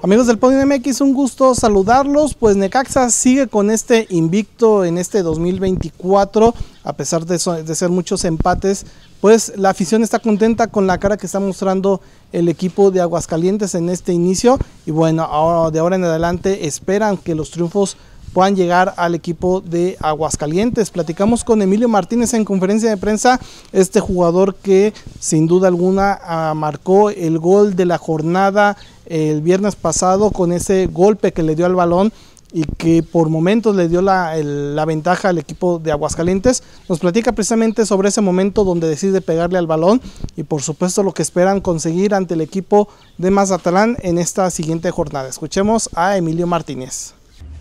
Amigos del Podio MX, un gusto saludarlos. Pues Necaxa sigue con este invicto en este 2024, a pesar de, de, ser muchos empates. Pues la afición está contenta con la cara que está mostrando el equipo de Aguascalientes en este inicio. Y bueno, ahora, de ahora en adelante esperan que los triunfos a llegar al equipo de Aguascalientes. Platicamos con Emilio Martínez en conferencia de prensa, este jugador que sin duda alguna ah, marcó el gol de la jornada eh, el viernes pasado con ese golpe que le dio al balón y que por momentos le dio la, la, ventaja al equipo de Aguascalientes. Nos platica precisamente sobre ese momento donde decide pegarle al balón y por supuesto lo que esperan conseguir ante el equipo de Mazatlán en esta siguiente jornada. Escuchemos a Emilio Martínez.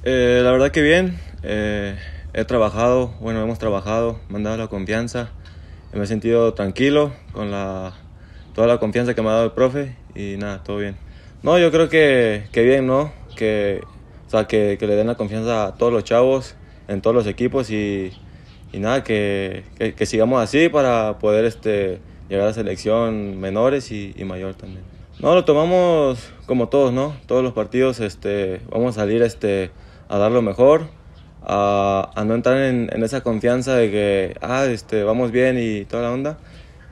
Eh, la verdad que bien. Eh, he trabajado, bueno, hemos trabajado, me han dado la confianza. Me he sentido tranquilo con la, toda la confianza que me ha dado el profe y nada, todo bien. No, yo creo que, que bien, ¿no? Que, o sea, que, que, le den la confianza a todos los chavos, en todos los equipos y, y nada, que, que, sigamos así para poder este, llegar a la selección menores y, y, mayor también. No, lo tomamos como todos, ¿no? Todos los partidos este, vamos a salir este, a dar lo mejor, a, no entrar en, esa confianza de que, ah, este, vamos bien y toda la onda.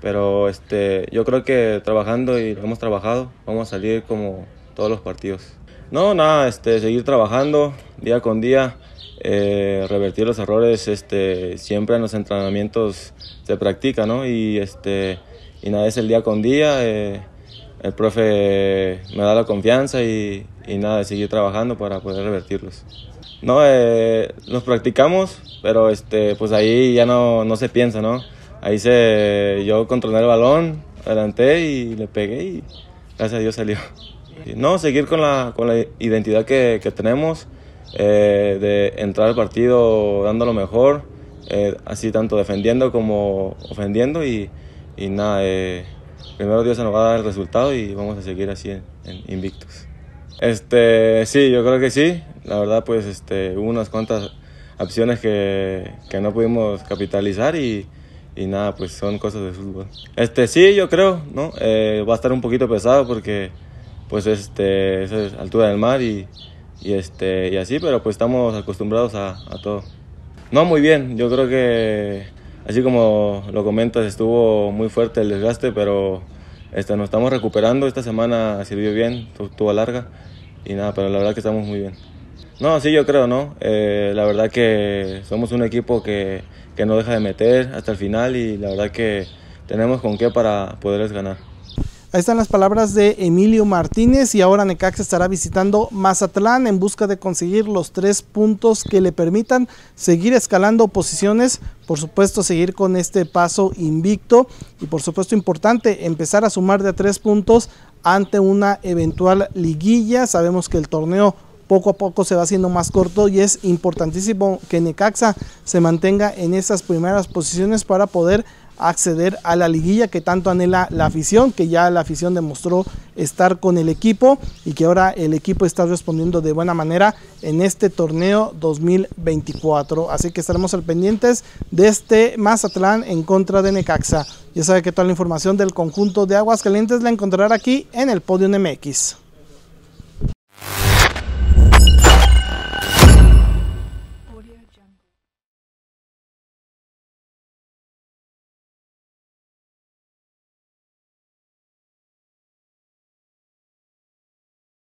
Pero este, yo creo que trabajando y lo hemos trabajado, vamos a salir como todos los partidos. No, nada, este, seguir trabajando día con día, eh, revertir los errores, este, siempre en los entrenamientos se practica, ¿no? Y, este, y nada, es el día con día. Eh, el profe me da la confianza y, y nada, seguir trabajando para poder revertirlos. No, eh, nos practicamos, pero este, pues ahí ya no, no se piensa, ¿no? Ahí se, yo controlé el balón, adelanté y le pegué y gracias a Dios salió. No, seguir con la, con la identidad que, que tenemos, eh, de entrar al partido dando lo mejor, eh, así tanto defendiendo como ofendiendo y, y nada, eh, primero Dios se nos va a dar el resultado y vamos a seguir así en, invictos. Este, sí, yo creo que sí. La verdad, pues este, hubo unas cuantas opciones que, no pudimos capitalizar y, y, nada, pues son cosas de fútbol. Este, sí, yo creo, ¿no? Eh, va a estar un poquito pesado porque pues este, esa es altura del mar y, y, este, y así, pero pues estamos acostumbrados a, a todo. No, muy bien, yo creo que así como lo comentas, estuvo muy fuerte el desgaste, pero este, nos estamos recuperando, esta semana sirvió bien, tuvo larga y nada, pero la verdad que estamos muy bien. No, sí, yo creo, ¿no? Eh, la verdad que somos un equipo que, que no deja de meter hasta el final y la verdad que tenemos con qué para poderles ganar. Ahí están las palabras de Emilio Martínez y ahora Necax estará visitando Mazatlán en busca de conseguir los tres puntos que le permitan seguir escalando posiciones, por supuesto seguir con este paso invicto y por supuesto importante empezar a sumar de tres puntos ante una eventual liguilla. Sabemos que el torneo poco a poco se va haciendo más corto y es importantísimo que Necaxa se mantenga en esas primeras posiciones para poder acceder a la liguilla que tanto anhela la afición, que ya la afición demostró estar con el equipo y que ahora el equipo está respondiendo de buena manera en este torneo 2024. Así que estaremos al pendientes de este Mazatlán en contra de Necaxa. Ya sabe que toda la información del conjunto de Aguascalientes la encontrará aquí en el Podio MX.